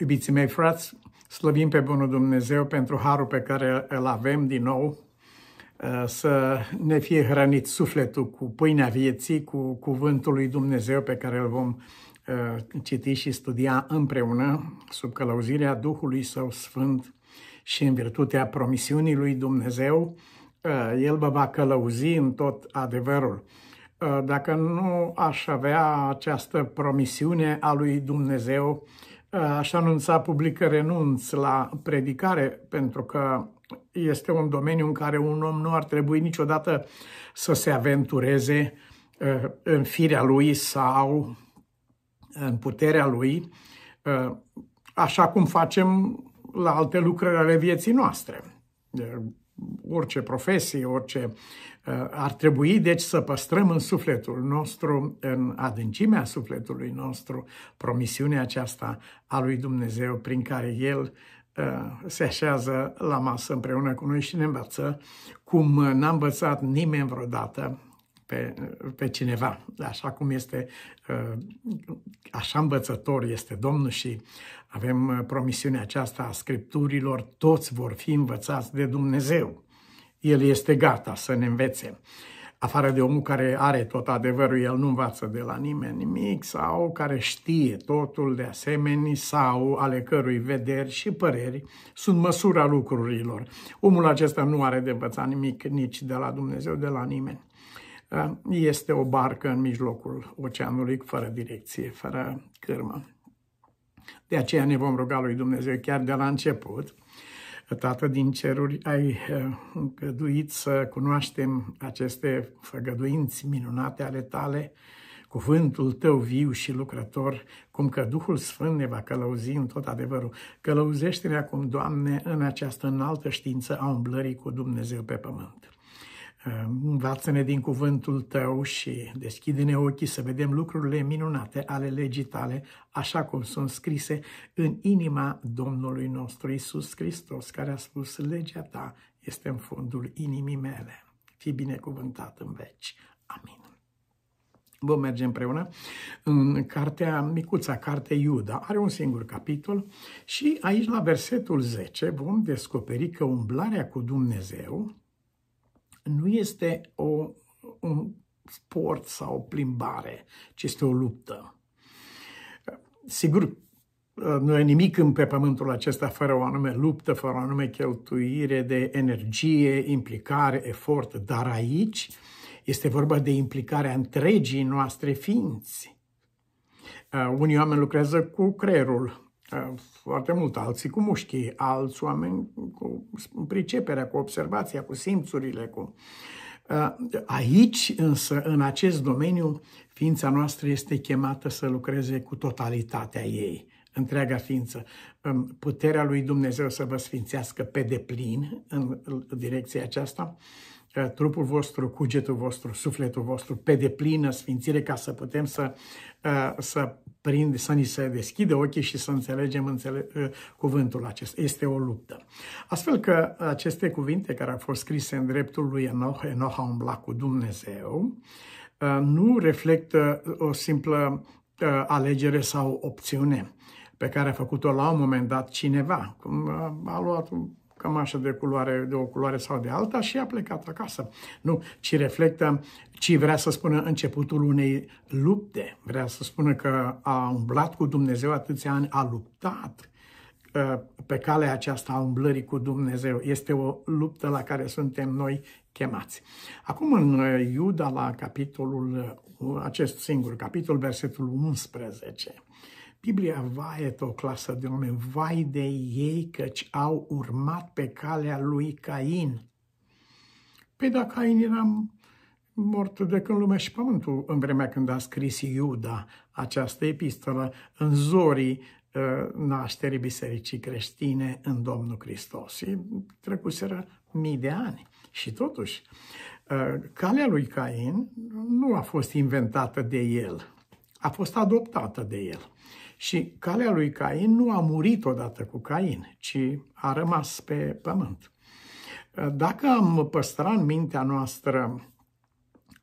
Iubiții mei frați, slăvim pe Bunul Dumnezeu pentru harul pe care îl avem din nou, uh, să ne fie hrănit sufletul cu pâinea vieții, cu cuvântul lui Dumnezeu pe care îl vom uh, citi și studia împreună sub călăuzirea Duhului Său Sfânt și în virtutea promisiunii lui Dumnezeu, uh, El vă va călăuzi în tot adevărul. Dacă nu aș avea această promisiune a lui Dumnezeu aș anunța publică renunț la predicare pentru că este un domeniu în care un om nu ar trebui niciodată să se aventureze în firea lui sau în puterea lui, așa cum facem la alte lucrări ale vieții noastre. Orice profesie, orice Eh, ar trebui, deci, să păstrăm în sufletul nostru, în adâncimea sufletului nostru, promisiunea aceasta a lui Dumnezeu prin care El eh, se așează la masă împreună cu noi și ne învață cum n-a învățat nimeni vreodată pe, pe cineva, așa cum este, eh, așa învățător este Domnul și avem promisiunea aceasta a Scripturilor, toți vor fi învățați de Dumnezeu. El este gata să ne învețe. Afară de omul care are tot adevărul, el nu învață de la nimeni nimic, sau care știe totul de asemenea, sau ale cărui vederi și păreri sunt măsura lucrurilor. Omul acesta nu are de învățat nimic nici de la Dumnezeu, de la nimeni este o barcă în mijlocul oceanului, fără direcție, fără cârmă. De aceea ne vom ruga lui Dumnezeu chiar de la început Tată din ceruri, ai eh, găduit să cunoaștem aceste făgăduinți minunate ale tale, cuvântul tău viu și lucrător, cum că Duhul Sfânt ne va călăuzi în tot adevărul. Călăuzește-ne acum, Doamne, în această înaltă știință a umblării cu Dumnezeu pe pământ. Ehm, învață-ne din cuvântul tău și deschide-ne ochii să vedem lucrurile minunate ale legii tale, așa cum sunt scrise în inima Domnului nostru Isus Hristos, care a spus, legea ta este în fundul inimii mele. Fii binecuvântat în veci. Amin. Vom merge împreună în cartea micuța, cartea Iuda. Are un singur capitol și aici la versetul 10 vom descoperi că umblarea cu Dumnezeu nu este o, un sport sau o plimbare, ci este o luptă. Sigur, nu e nimic în pe pământul acesta fără o anume luptă, fără o anume cheltuire de energie, implicare, efort, dar aici este vorba de implicarea întregii noastre ființi. Uh, unii oameni lucrează cu creierul, Eh, foarte mult, alții cu mușchii, alți oameni cu priceperea, cu observația, cu simțurile. Cu... Eh, aici, însă, în acest domeniu, ființa noastră este chemată să lucreze cu totalitatea ei, întreaga ființă. Eh, puterea lui Dumnezeu să vă sfințească pe deplin în direcția aceasta, trupul vostru, cugetul vostru, sufletul vostru pe deplină sfințire ca să putem să, să prinde, să ni se deschidă ochii și să înțelegem înțele, ă, cuvântul acesta. Este o luptă. Astfel că aceste cuvinte care au fost scrise în dreptul lui Enoch, Enoch a umblat cu Dumnezeu, ă, nu reflectă o simplă ă, alegere sau opțiune pe care a făcut-o la un moment dat cineva. Cum a luat cămașă de, culoare, de o culoare sau de alta și a plecat acasă. Nu, ci reflectă, ci vrea să spună începutul unei lupte. Vrea să spună că a umblat cu Dumnezeu atâția ani, a luptat ă, pe calea aceasta a umblării cu Dumnezeu. Este o luptă la care suntem noi chemați. Acum în Iuda, la capitolul, acest singur capitol, versetul 11, Biblia vaietă o clasă de oameni, vai de ei căci au urmat pe calea lui Cain. Păi dacă Cain era mort de când lumea și pământul, în vremea când a scris Iuda această epistolă, în zorii ă, nașterii bisericii creștine în Domnul Hristos. Și trecuseră mii de ani. Și totuși, ă, calea lui Cain nu a fost inventată de el, a fost adoptată de el. Și calea lui Cain nu a murit odată cu Cain, ci a rămas pe pământ. Dacă am păstra în mintea noastră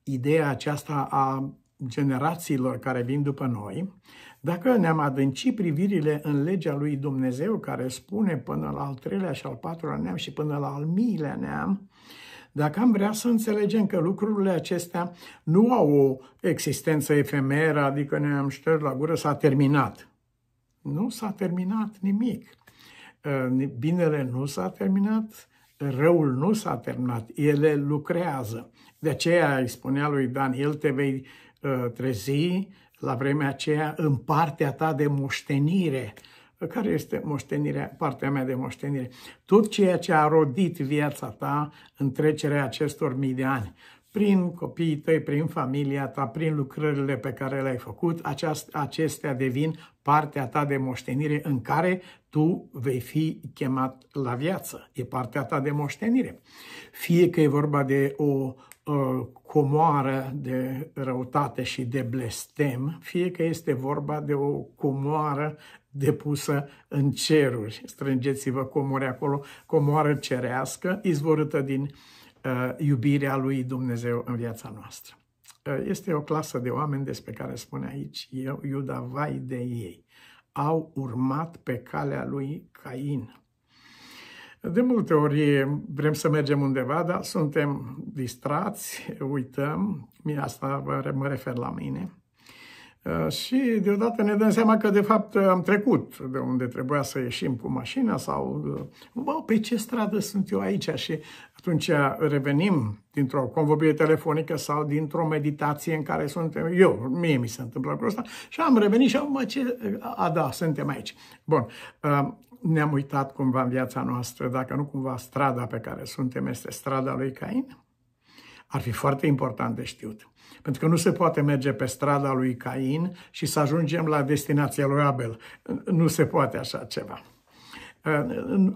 ideea aceasta a generațiilor care vin după noi, dacă ne-am adâncit privirile în legea lui Dumnezeu care spune până la al treilea și al patrulea neam și până la al miilea neam, dacă am vrea să înțelegem că lucrurile acestea nu au o existență efemeră, adică ne-am șters la gură, s-a terminat. Nu s-a terminat nimic. Binele nu s-a terminat, răul nu s-a terminat, ele lucrează. De aceea îi spunea lui Daniel, te vei uh, trezi la vremea aceea în partea ta de moștenire, care este moștenirea, partea mea de moștenire. Tot ceea ce a rodit viața ta în trecerea acestor mii de ani, prin copiii tăi, prin familia ta, prin lucrările pe care le-ai făcut, aceast, acestea devin partea ta de moștenire în care tu vei fi chemat la viață. E partea ta de moștenire. Fie că e vorba de o comoară de răutate și de blestem, fie că este vorba de o comoară depusă în ceruri. Strângeți-vă comori acolo, comoară cerească, izvorâtă din uh, iubirea lui Dumnezeu în viața noastră. Uh, este o clasă de oameni despre care spune aici eu, Iuda, vai de ei. Au urmat pe calea lui Cain. De multe ori vrem să mergem undeva, dar suntem distrați, uităm, asta mă refer la mine, Uh, și deodată ne dăm seama că de fapt uh, am trecut de unde trebuia să ieșim cu mașina sau uh, bă, pe ce stradă sunt eu aici și atunci revenim dintr-o convorbire telefonică sau dintr-o meditație în care suntem, eu, mie mi se întâmplă lucrul asta și am revenit și am, mă, ce, a, da, suntem aici. Bun, ne-am uitat cumva în viața noastră, dacă nu cumva strada pe care suntem este strada lui Cain? ar fi foarte important de știut. Pentru că nu se poate merge pe strada lui Cain și să ajungem la destinația lui Abel. Nu se poate așa ceva.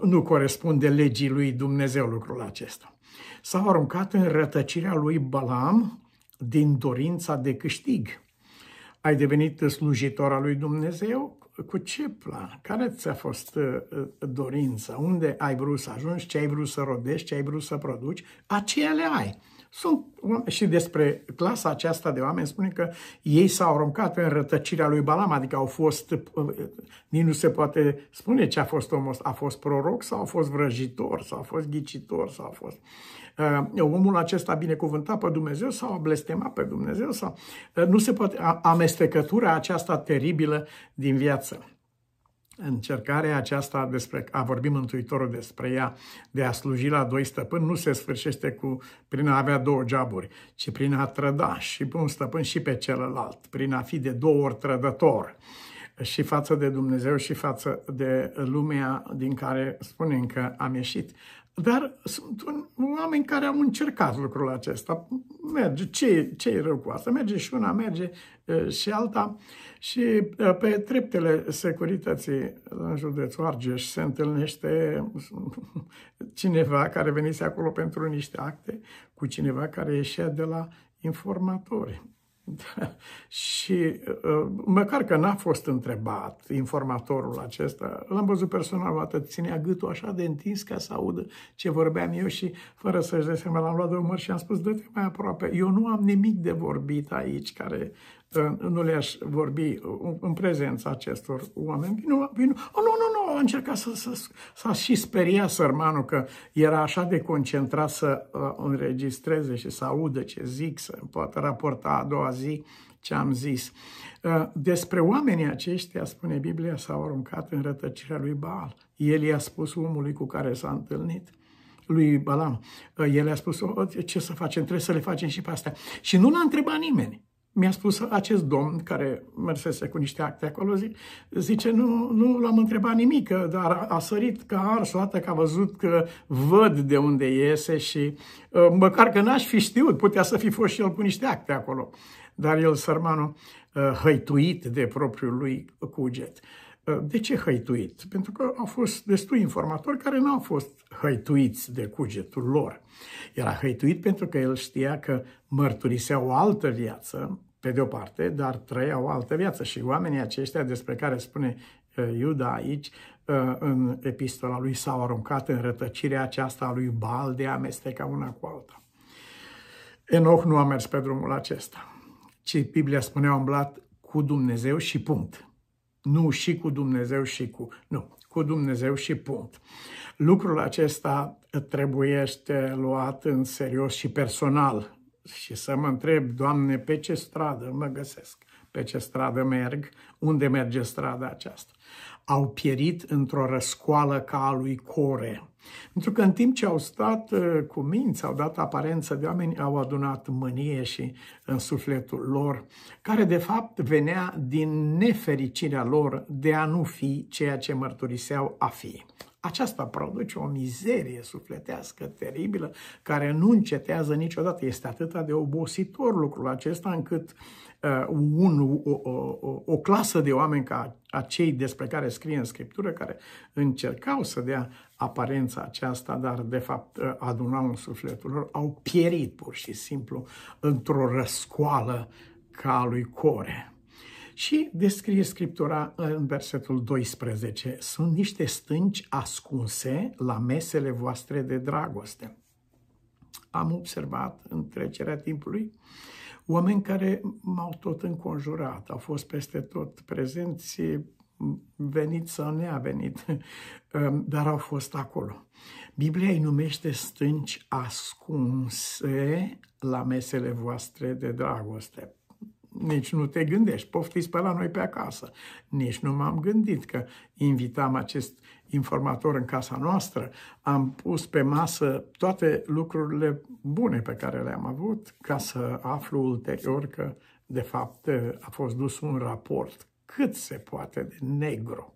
Nu corespunde legii lui Dumnezeu lucrul acesta. s a aruncat în rătăcirea lui Balam din dorința de câștig. Ai devenit slujitor al lui Dumnezeu? Cu ce plan? Care ți-a fost uh, uh, dorința? Unde ai vrut să ajungi? Ce ai vrut să rodești? Ce ai vrut să produci? Aceea le ai sunt și despre clasa aceasta de oameni spune că ei s-au aruncat în rătăcirea lui Balam, adică au fost, nici nu se poate spune ce a fost omul a fost proroc sau a fost vrăjitor, sau a fost ghicitor, sau a fost... Uh, omul acesta binecuvântat pe Dumnezeu sau a blestemat pe Dumnezeu sau... Uh, nu se poate... A, amestecătura aceasta teribilă din viață încercarea aceasta despre a vorbi Mântuitorul despre ea, de a sluji la doi stăpâni, nu se sfârșește cu prin a avea două geaburi, ci prin a trăda și pe un stăpân și pe celălalt, prin a fi de două ori trădător și față de Dumnezeu și față de lumea din care spunem că am ieșit. Dar sunt un, oameni care au încercat lucrul acesta. Merge, ce, ce e rău cu asta? Merge și una, merge și alta. Și uh, pe treptele securității în județul Argeș se întâlnește cineva care venise acolo pentru niște acte cu cineva care ieșea de la informatori. și uh, măcar că n-a fost întrebat informatorul acesta, l-am văzut personal o ținea gâtul așa de întins ca să audă ce vorbeam eu și fără să-și dea seama, l-am luat de umăr și am spus, dă-te mai aproape, eu nu am nimic de vorbit aici care nu le-aș vorbi în prezența acestor oameni. Vino, vino. Oh, nu, nu, nu, a încercat să, să, să și speria sărmanul că era așa de concentrat să uh, înregistreze și să audă ce zic, să poată raporta a doua zi ce am zis. Uh, despre oamenii aceștia, spune Biblia, s-au aruncat în rătăcirea lui Baal. El i-a spus omului cu care s-a întâlnit lui Balam. Uh, el a spus, ce să facem, trebuie să le facem și pe astea. Și nu l-a întrebat nimeni mi-a spus acest domn care mersese cu niște acte acolo, zic, zice, nu, nu l-am întrebat nimic, dar a sărit ca ars o că a văzut că văd de unde iese și ă, măcar că n-aș fi știut, putea să fi fost și el cu niște acte acolo. Dar el, sărmanul, ă, hăituit de propriul lui cuget. Ă, de ce hăituit? Pentru că au fost destui informatori care nu au fost hăituiți de cugetul lor. Era hăituit pentru că el știa că mărturisea o altă viață, pe de o parte, dar trăia o altă viață. Și oamenii aceștia despre care spune ă, Iuda aici, ă, în epistola lui, s-au aruncat în rătăcirea aceasta a lui Bal de a amesteca una cu alta. Enoch nu a mers pe drumul acesta, ci Biblia spunea a umblat cu Dumnezeu și punct. Nu și cu Dumnezeu și cu... Nu, cu Dumnezeu și punct. Lucrul acesta trebuie luat în serios și personal și să mă întreb, Doamne, pe ce stradă mă găsesc? Pe ce stradă merg? Unde merge strada aceasta? au pierit într-o răscoală ca a lui Core. Pentru că în timp ce au stat uh, cu minți, au dat aparență de oameni, au adunat mânie și în sufletul lor, care de fapt venea din nefericirea lor de a nu fi ceea ce mărturiseau a fi. Aceasta produce o mizerie sufletească teribilă care nu încetează niciodată. Este atât de obositor lucrul acesta încât uh, un, o, o, o clasă de oameni ca acei despre care scrie în Scriptură, care încercau să dea aparența aceasta, dar de fapt uh, adunau în sufletul lor, au pierit pur și simplu într-o răscoală ca a lui Core. Ce descrie Scriptura în versetul 12? Sunt niște stânci ascunse la mesele voastre de dragoste. Am observat în trecerea timpului oameni care m-au tot înconjurat, au fost peste tot prezenți, venit sau n-a venit, um, dar au fost acolo. Biblia îi numește stânci ascunse la mesele voastre de dragoste nici nu te gândești. Poftiți pe la noi pe acasă. Nici nu m-am gândit că invitam acest informator în casa noastră. Am pus pe masă toate lucrurile bune pe care le-am avut ca să aflu ulterior că, de fapt, a fost dus un raport cât se poate de negru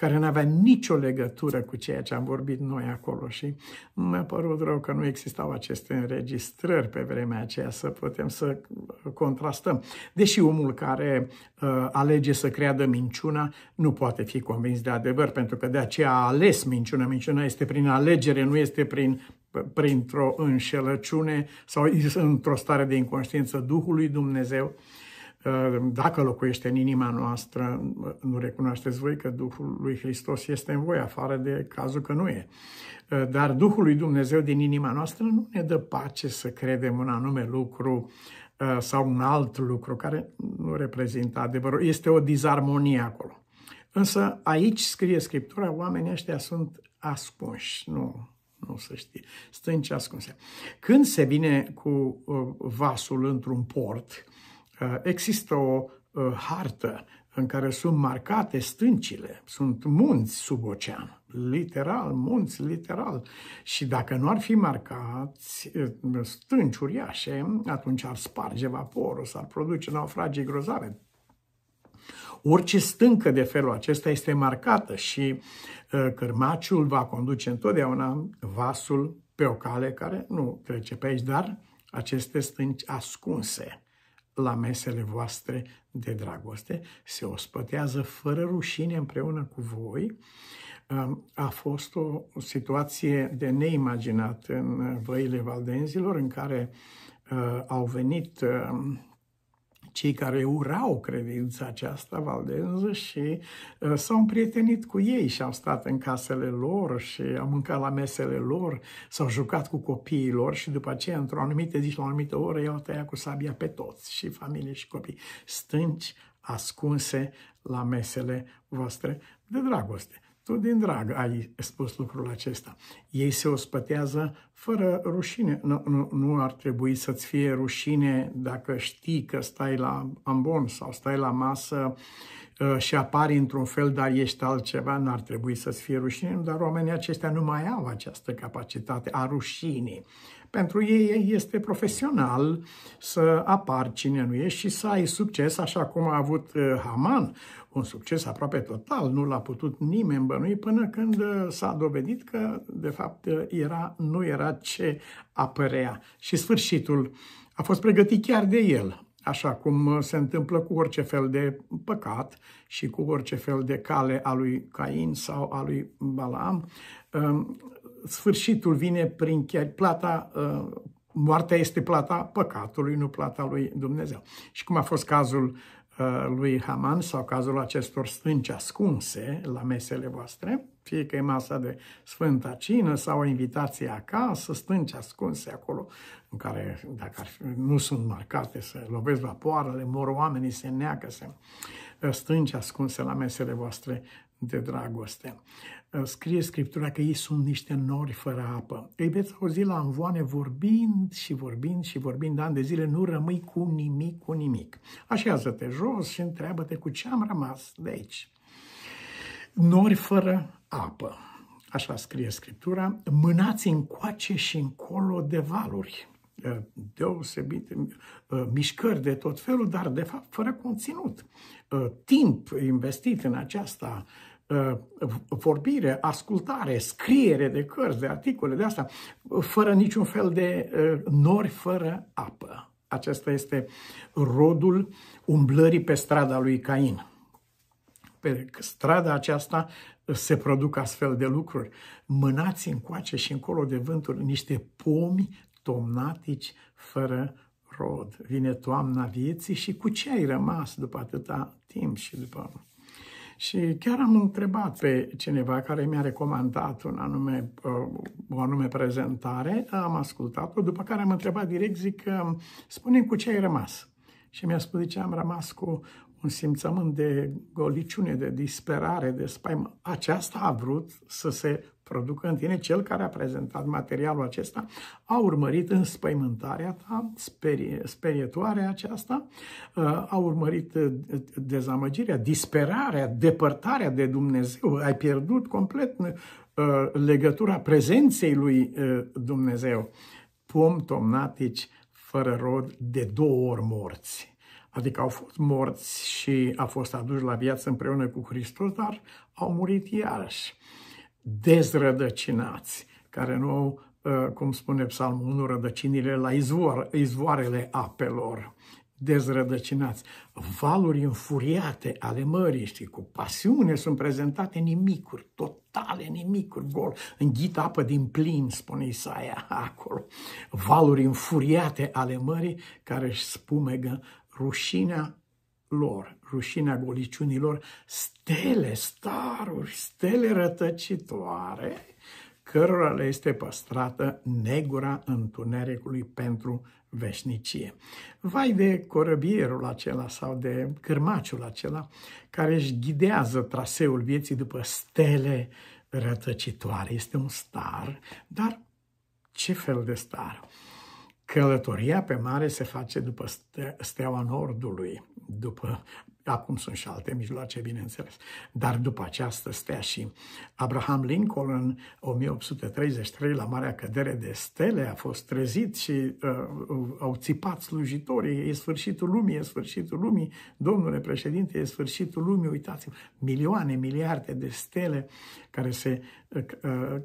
care nu avea nicio legătură cu ceea ce am vorbit noi acolo și mi-a părut rău că nu existau aceste înregistrări pe vremea aceea să putem să uh, contrastăm. Deși omul care uh, alege să creadă minciuna nu poate fi convins de adevăr, pentru că de aceea a ales minciuna. Minciuna este prin alegere, nu este prin printr-o înșelăciune sau într-o stare de inconștiință Duhului Dumnezeu. Uh, Ă, dacă locuiește în inima noastră, nu recunoașteți voi că Duhul lui Hristos este în voi, afară de cazul că nu e. Ă, dar Duhul lui Dumnezeu din inima noastră nu ne dă pace să credem un anume lucru ă, sau un alt lucru care nu reprezintă adevărul. Este o dizarmonie acolo. Însă aici scrie Scriptura, oamenii ăștia sunt ascunși, nu, nu se știe, stânci ascunse. Când se vine cu vasul într-un port, Eh, există o eh, hartă în care sunt marcate stâncile, sunt munți sub ocean, literal, munți, literal. Și dacă nu ar fi marcați eh, stânci uriașe, atunci ar sparge vaporul, s-ar produce naufragii grozave. Orice stâncă de felul acesta este marcată și cărmaciul va conduce întotdeauna vasul pe o cale care nu trece pe aici, dar aceste stânci ascunse la mesele voastre de dragoste, se ospătează fără rușine împreună cu voi. A fost o situație de neimaginat în văile valdenzilor, în care uh, au venit uh, cei care urau credința aceasta valdeză și uh, s-au împrietenit cu ei și au stat în casele lor și au mâncat la mesele lor, s-au jucat cu copiii lor și după aceea, într-o anumită zi și la o anumită oră, i-au tăiat cu sabia pe toți și familie și copii stânci ascunse la mesele voastre de dragoste. Tu din drag ai spus lucrul acesta. Ei se ospătează fără rușine. Nu, nu, nu ar trebui să-ți fie rușine dacă știi că stai la ambon sau stai la masă uh, și apari într-un fel, dar ești altceva, n-ar trebui să-ți fie rușine, dar oamenii aceștia nu mai au această capacitate a rușinii. Pentru ei este profesional să apar cine nu ești și să ai succes, așa cum a avut uh, Haman, un succes aproape total, nu l-a putut nimeni bănui până când uh, s-a dovedit că, de fapt, era, nu era neapărat ce apărea. Și sfârșitul a fost pregătit chiar de el, așa cum uh, se întâmplă cu orice fel de păcat și cu orice fel de cale a lui Cain sau a lui Balaam. Uh, sfârșitul vine prin chiar plata uh, moartea este plata păcatului, nu plata lui Dumnezeu. Și cum a fost cazul lui Haman sau cazul acestor stânci ascunse la mesele voastre, fie că e masa de Sfânta Cină sau o invitație acasă, stânci ascunse acolo, în care, dacă ar fi, nu sunt marcate, se lovesc vapoarele, mor oamenii, se neacă, se ă, stânci ascunse la mesele voastre de dragoste. Ă, scrie Scriptura că ei sunt niște nori fără apă. Ei veți auzi la învoane vorbind și vorbind și vorbind de ani de zile, nu rămâi cu nimic, cu nimic. Așează-te jos și întreabă-te cu ce am rămas de aici. Nori fără apă. Așa scrie Scriptura, mânați încoace și încolo de valuri, deosebite mișcări de tot felul, dar de fapt fără conținut. Timp investit în aceasta vorbire, ascultare, scriere de cărți, de articole, de asta, fără niciun fel de nori, fără apă. Acesta este rodul umblării pe strada lui Cain pe strada aceasta se produc astfel de lucruri. Mânați încoace și încolo de vânturi niște pomi tomnatici fără rod. Vine toamna vieții și cu ce ai rămas după atâta timp și după... Și chiar am întrebat pe cineva care mi-a recomandat un anume, uh, o anume prezentare, am ascultat-o, după care am întrebat direct, zic, spune cu ce ai rămas. Și mi-a spus, ce am rămas cu un simțământ de goliciune, de disperare, de spaimă. Aceasta a vrut să se producă în tine. Cel care a prezentat materialul acesta a urmărit înspăimântarea ta, sperie, sperietoarea aceasta, a urmărit uh, dezamăgirea, disperarea, depărtarea de Dumnezeu. Ai pierdut complet uh, legătura prezenței lui uh, Dumnezeu. Pom tomnatici, fără rod, de două ori morți adică au fost morți și au fost aduși la viață împreună cu Hristos, dar au murit iarăși dezrădăcinați, care nu au, ă, cum spune Psalmul 1, rădăcinile la izvor, izvoarele apelor dezrădăcinați, valuri înfuriate ale mării, știi, cu pasiune sunt prezentate nimicuri, totale nimicuri, gol, înghit apă din plin, spune Isaia acolo, valuri înfuriate ale mării care își spumegă rușinea lor, rușinea goliciunilor, stele, staruri, stele rătăcitoare, cărora le este păstrată negura întunericului pentru veșnicie. Vai de corăbierul acela sau de cârmaciul acela care își ghidează traseul vieții după stele rătăcitoare. Este un star, dar ce fel de star? Călătoria pe mare se face după steaua nordului, după Acum sunt și alte mijloace, bineînțeles. Dar după această stea și Abraham Lincoln în 1833, la Marea Cădere de Stele, a fost trezit și uh, au țipat slujitorii, e sfârșitul lumii, e sfârșitul lumii, domnule președinte, e sfârșitul lumii, uitați-vă, milioane, miliarde de stele care se, uh,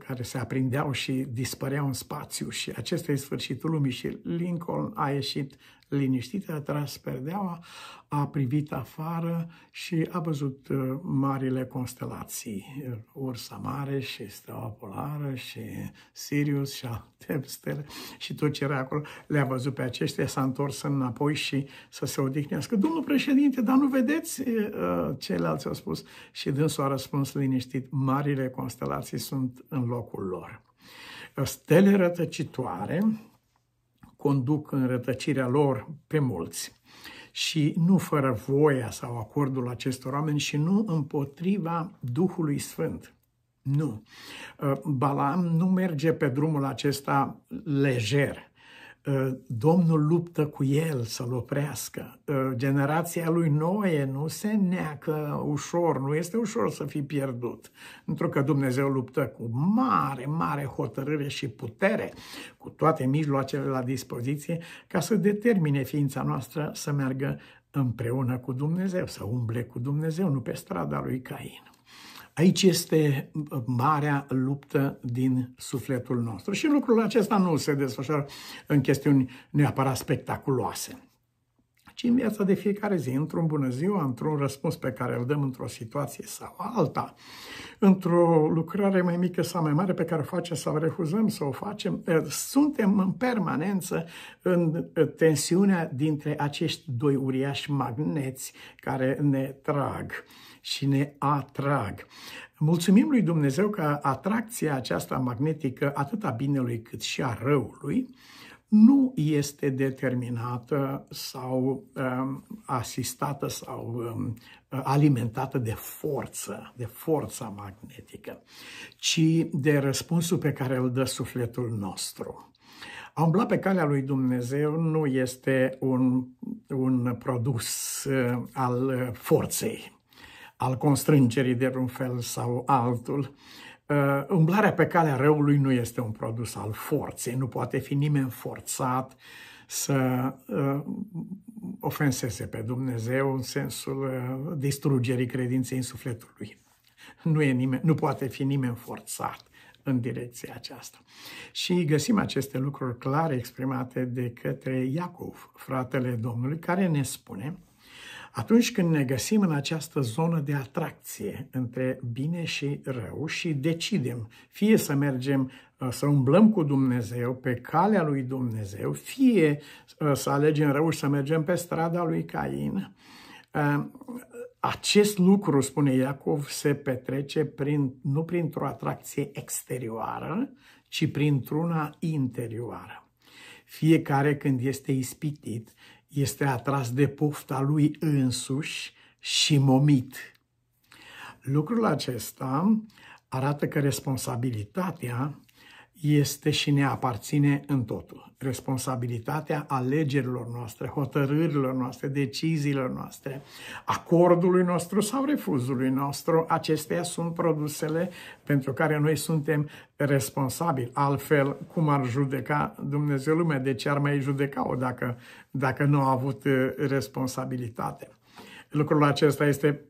care se aprindeau și dispăreau în spațiu și acesta e sfârșitul lumii și Lincoln a ieșit liniștită, a tras perdeaua, a privit afară și a văzut uh, marile constelații, Ursa Mare și Steaua Polară și Sirius și alte stele și tot ce era acolo. Le-a văzut pe aceștia, s-a întors înapoi și să se odihnească. Domnul președinte, dar nu vedeți? Uh, ceilalți au spus și dânsul a răspuns liniștit, marile constelații sunt în locul lor. Stele rătăcitoare, conduc în rătăcirea lor pe mulți și nu fără voia sau acordul acestor oameni și nu împotriva Duhului Sfânt. Nu. Uh, Balaam nu merge pe drumul acesta lejer. Eh, Domnul luptă cu el să-l oprească. Eh, generația lui Noe nu se neacă ușor, nu este ușor să fi pierdut, pentru că Dumnezeu luptă cu mare, mare hotărâre și putere, cu toate mijloacele la dispoziție, ca să determine ființa noastră să meargă împreună cu Dumnezeu, să umble cu Dumnezeu, nu pe strada lui Cain. Aici este uh, marea luptă din sufletul nostru și lucrul acesta nu se desfășoară în chestiuni neapărat spectaculoase ci în viața de fiecare zi, într-un bună ziua, într-un răspuns pe care îl dăm într-o situație sau alta, într-o lucrare mai mică sau mai mare pe care o facem sau refuzăm să o facem, eh, suntem în permanență în eh, tensiunea dintre acești doi uriași magneți care ne trag și ne atrag. Mulțumim lui Dumnezeu că atracția aceasta magnetică, atât a binelui cât și a răului, nu este determinată sau um, asistată sau um, alimentată de forță, de forța magnetică, ci de răspunsul pe care îl dă sufletul nostru. A umbla pe calea lui Dumnezeu nu este un, un produs uh, al uh, forței, al constrângerii de un fel sau altul. Uh, umblarea pe calea răului nu este un produs al forței, nu poate fi nimeni forțat să uh, ofenseze pe Dumnezeu în sensul uh, distrugerii credinței în sufletul lui. Nu, e nimeni, nu poate fi nimeni forțat în direcția aceasta. Și găsim aceste lucruri clare exprimate de către Iacov, fratele Domnului, care ne spune atunci când ne găsim în această zonă de atracție între bine și rău și decidem fie să mergem uh, să umblăm cu Dumnezeu pe calea lui Dumnezeu, fie uh, să alegem rău și să mergem pe strada lui Cain, uh, acest lucru, spune Iacov, se petrece prin, nu printr-o atracție exterioară, ci printr-una interioară. Fiecare când este ispitit este atras de pofta lui însuși și momit. Lucrul acesta arată că responsabilitatea este și ne aparține în totul. Responsabilitatea alegerilor noastre, hotărârilor noastre, deciziilor noastre, acordului nostru sau refuzului nostru, acestea sunt produsele pentru care noi suntem responsabili. Altfel, cum ar judeca Dumnezeu lumea? De ce ar mai judeca-o dacă, dacă nu a avut eh, responsabilitate? Lucrul acesta este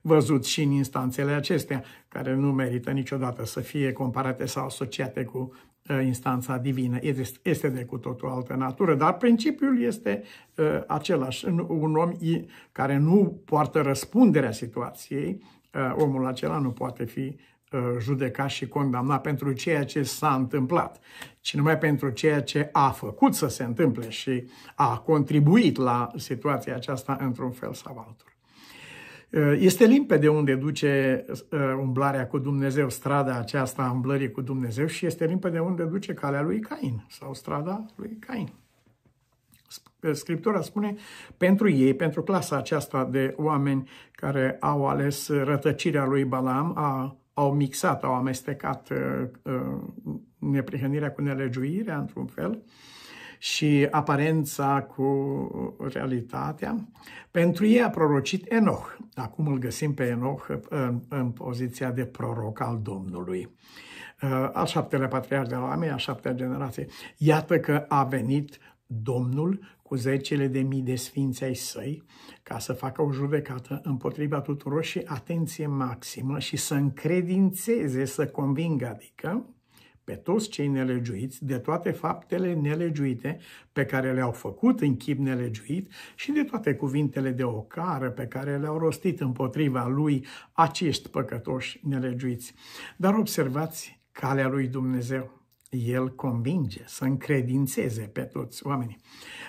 văzut și în instanțele acestea, care nu merită niciodată să fie comparate sau asociate cu uh, instanța divină. Este de cu totul altă natură, dar principiul este uh, același. Un om care nu poartă răspunderea situației, uh, omul acela nu poate fi judecat și condamnat pentru ceea ce s-a întâmplat, ci numai pentru ceea ce a făcut să se întâmple și a contribuit la situația aceasta într-un fel sau altul. Eh, este limpede unde duce eh, umblarea cu Dumnezeu, strada aceasta a umblării cu Dumnezeu și este limpede unde duce calea lui Cain sau strada lui Cain. Eh, Scriptura spune pentru ei, pentru clasa aceasta de oameni care au ales rătăcirea lui Balaam, a, au mixat, au amestecat a, a, neprihănirea cu nelegiuirea într-un fel, și aparența cu realitatea. Pentru ei a prorocit Enoch. Acum îl găsim pe Enoch uh, în, în poziția de proroc al Domnului. Uh, al șaptelea patriarh de la Amei, a șaptea generație. Iată că a venit Domnul cu zecele de mii de sfinți ai săi ca să facă o judecată împotriva tuturor și atenție maximă și să încredințeze, să convingă, adică, pe toți cei nelegiuiți de toate faptele nelegiuite pe care le-au făcut în chip nelegiuit și de toate cuvintele de ocară pe care le-au rostit împotriva lui acești păcătoși nelegiuiți. Dar observați calea lui Dumnezeu el convinge, să încredințeze pe toți oamenii.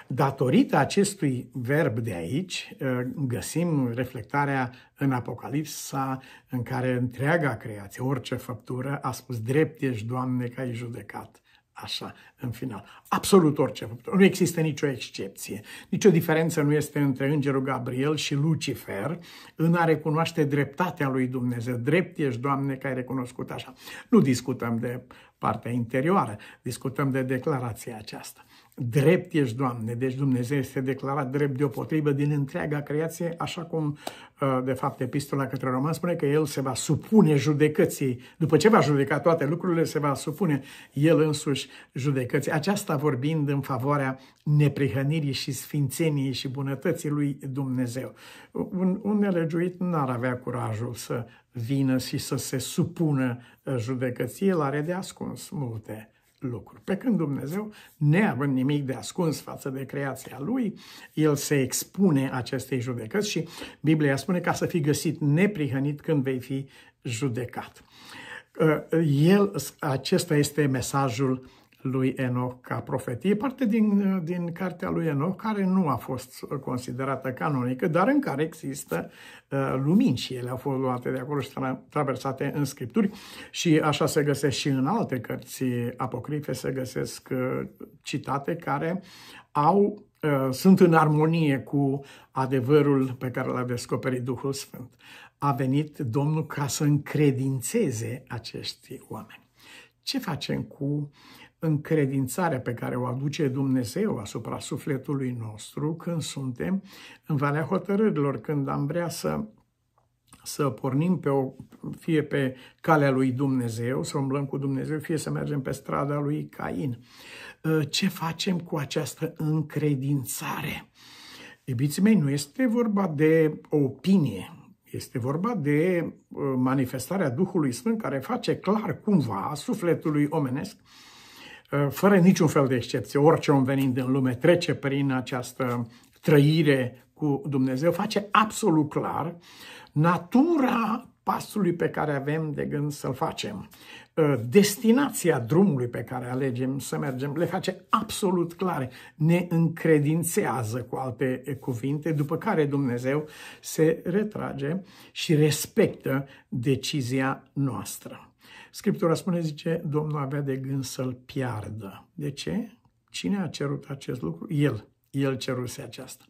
Datorită acestui verb de aici, ă, găsim reflectarea în Apocalipsa, în care întreaga creație, orice făptură, a spus drept ești, Doamne, că ai judecat așa, în final. Absolut orice făptură. Nu există nicio excepție. Nicio diferență nu este între Îngerul Gabriel și Lucifer în a recunoaște dreptatea lui Dumnezeu. Drept ești, Doamne, că ai recunoscut așa. Nu discutăm de partea interioară, discutăm de declarația aceasta. Drept ești, Doamne, deci Dumnezeu este declarat drept deopotrivă din întreaga creație, așa cum, uh, de fapt, epistola către roman spune că El se va supune judecății. După ce va judeca toate lucrurile, se va supune El însuși judecății. Aceasta vorbind în favoarea neprihănirii și sfințeniei și bunătății lui Dumnezeu. Un, un nelegiuit n-ar avea curajul să vină și să se supună uh, judecății, el are de ascuns multe lucruri. Pe când Dumnezeu, neavând nimic de ascuns față de creația Lui, El se expune acestei judecăți și Biblia spune ca să fii găsit neprihănit când vei fi judecat. Ă, El, acesta este mesajul lui Enoch ca profetie, e parte din, din cartea lui Enoch care nu a fost considerată canonică, dar în care există uh, lumini și ele au fost luate de acolo și tra- traversate în scripturi și așa se găsesc și în alte cărți apocrife, se găsesc uh, citate care au uh, sunt în armonie cu adevărul pe care l-a descoperit Duhul Sfânt. A venit Domnul ca să încredințeze acești oameni. Ce facem cu uh, încredințarea pe care o aduce Dumnezeu asupra sufletului nostru când suntem în valea hotărârilor, când am vrea să să pornim pe o, fie pe calea lui Dumnezeu, să umblăm cu Dumnezeu, fie să mergem pe strada lui Cain. Ă, ce facem cu această încredințare? Iubiții mei, nu este vorba de o opinie, este vorba de ă, manifestarea Duhului Sfânt care face clar cumva sufletului omenesc Ă, fără niciun fel de excepție, orice om venind în lume trece prin această trăire cu Dumnezeu, face absolut clar natura pasului pe care avem de gând să-l facem, ă, destinația drumului pe care alegem să mergem, le face absolut clare, ne încredințează cu alte cuvinte, după care Dumnezeu se retrage și respectă decizia noastră. Scriptura spune, zice, Domnul avea de gând să-l piardă. De ce? Cine a cerut acest lucru? El. El ceruse aceasta.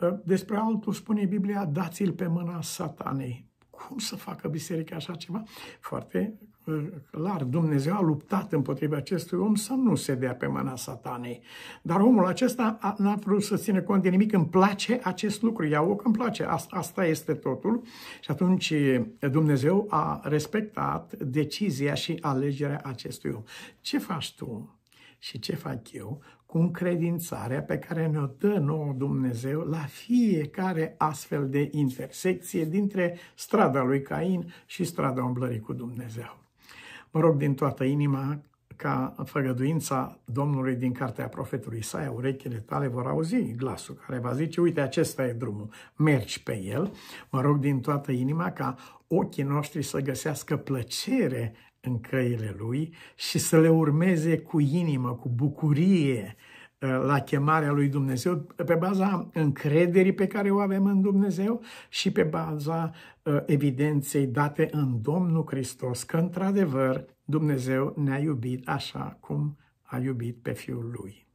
Ă, despre altul spune Biblia, dați-l pe mâna satanei. Cum să facă biserica așa ceva? Foarte clar, Dumnezeu a luptat împotriva acestui om să nu se dea pe mâna satanei. Dar omul acesta n-a vrut să țină cont de nimic, îmi place acest lucru, iau că îmi place, asta este totul. Și atunci eh, Dumnezeu a respectat decizia și alegerea acestui om. Ce faci tu? și ce fac eu cu încredințarea pe care ne-o dă nouă Dumnezeu la fiecare astfel de intersecție dintre strada lui Cain și strada umblării cu Dumnezeu. Mă rog din toată inima ca făgăduința Domnului din cartea profetului Isaia, urechile tale vor auzi glasul care va zice, uite, acesta e drumul, mergi pe el. Mă rog din toată inima ca ochii noștri să găsească plăcere în căile lui și să le urmeze cu inimă, cu bucurie, Eh, la chemarea lui Dumnezeu pe baza încrederii pe care o avem în Dumnezeu și pe baza eh, evidenței date în Domnul Hristos că într-adevăr Dumnezeu ne-a iubit așa cum a iubit pe Fiul Lui.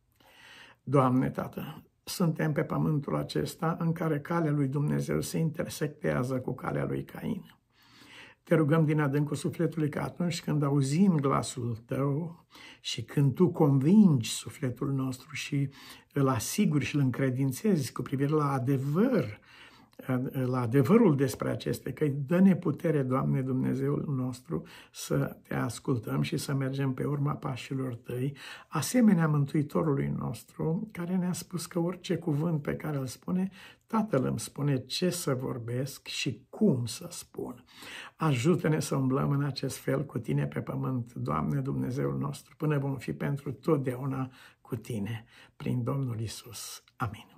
Doamne Tată, suntem pe pământul acesta în care calea lui Dumnezeu se intersectează cu calea lui Cain. Te rugăm din adâncul sufletului că atunci când auzim glasul tău și când tu convingi sufletul nostru și îl asiguri și îl încredințezi cu privire la adevăr, la adevărul despre aceste căi, dă-ne putere, Doamne Dumnezeul nostru, să te ascultăm și să mergem pe urma pașilor tăi, asemenea Mântuitorului nostru, care ne-a spus că orice cuvânt pe care îl spune, Tatăl îmi spune ce să vorbesc și cum să spun. Ajută-ne să umblăm în acest fel cu Tine pe pământ, Doamne Dumnezeul nostru, până vom fi pentru totdeauna cu Tine, prin Domnul Isus. Amin.